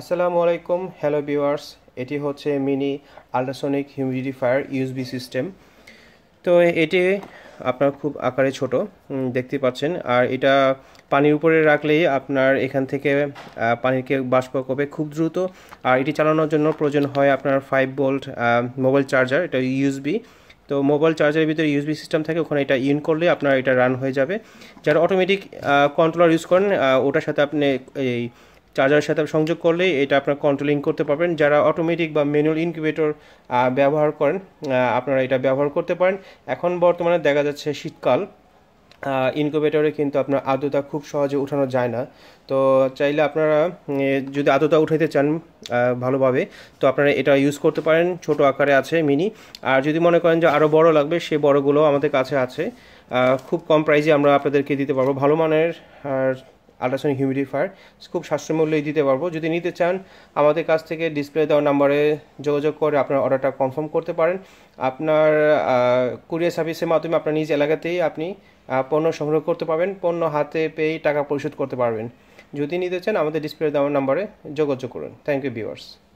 আসসালামু আলাইকুম hello viewers এটি হচ্ছে mini ultrasonic humidifier USB system তো এটি আপনার খুব আকারে ছোট দেখতে পাচ্ছেন আর এটা পানির উপরে রাখলেই আপনার এখান থেকে পানিকে বাষ্প করবে খুব দ্রুত আর এটি চালানোর জন্য প্রয়োজন হয় আপনার ফাইভ ভোল্ট মোবাইল চার্জার এটা ইউএসবি তো মোবাইল চার্জারের ভিতরে ইউএসবি সিস্টেম থাকে ওখানে এটা ইন করলে আপনার এটা রান হয়ে যাবে যারা অটোমেটিক কন্ট্রোলার ইউজ করেন ওটার সাথে আপনি এই চার্জারের সাথে সংযোগ করলে এটা আপনার কন্ট্রোলিং করতে পারবেন যারা অটোমেটিক বা ম্যানুয়াল ইনকিউবেটর ব্যবহার করেন আপনারা এটা ব্যবহার করতে পারেন এখন বর্তমানে দেখা যাচ্ছে শীতকাল ইনকিউবেটরে কিন্তু আপনার আদ্রতা খুব সহজে উঠানো যায় না তো চাইলে আপনারা যদি আদ্রতা উঠাইতে চান ভালোভাবে তো আপনারা এটা ইউজ করতে পারেন ছোট আকারে আছে মিনি আর যদি মনে করেন যে আরও বড় লাগবে সে বড়গুলো আমাদের কাছে আছে খুব কম প্রাইসে আমরা আপনাদেরকে দিতে পারবো ভালো মানের আর আল্ট্রাসনিক হিউমিডিফায়ার খুব সাশ্রয় মূল্যেই দিতে পারবো যদি নিতে চান আমাদের কাছ থেকে ডিসপ্লে দেওয়ার নাম্বারে যোগাযোগ করে আপনার অর্ডারটা কনফার্ম করতে পারেন আপনার কুরিয়ার সার্ভিসের মাধ্যমে আপনার নিজ এলাকাতেই আপনি পণ্য সংগ্রহ করতে পারবেন পণ্য হাতে পেয়ে টাকা পরিশোধ করতে পারবেন যদি নিতে চান আমাদের ডিসপ্লে দেওয়ার নাম্বারে যোগাযোগ করুন থ্যাংক ইউ ভিউয়ার্স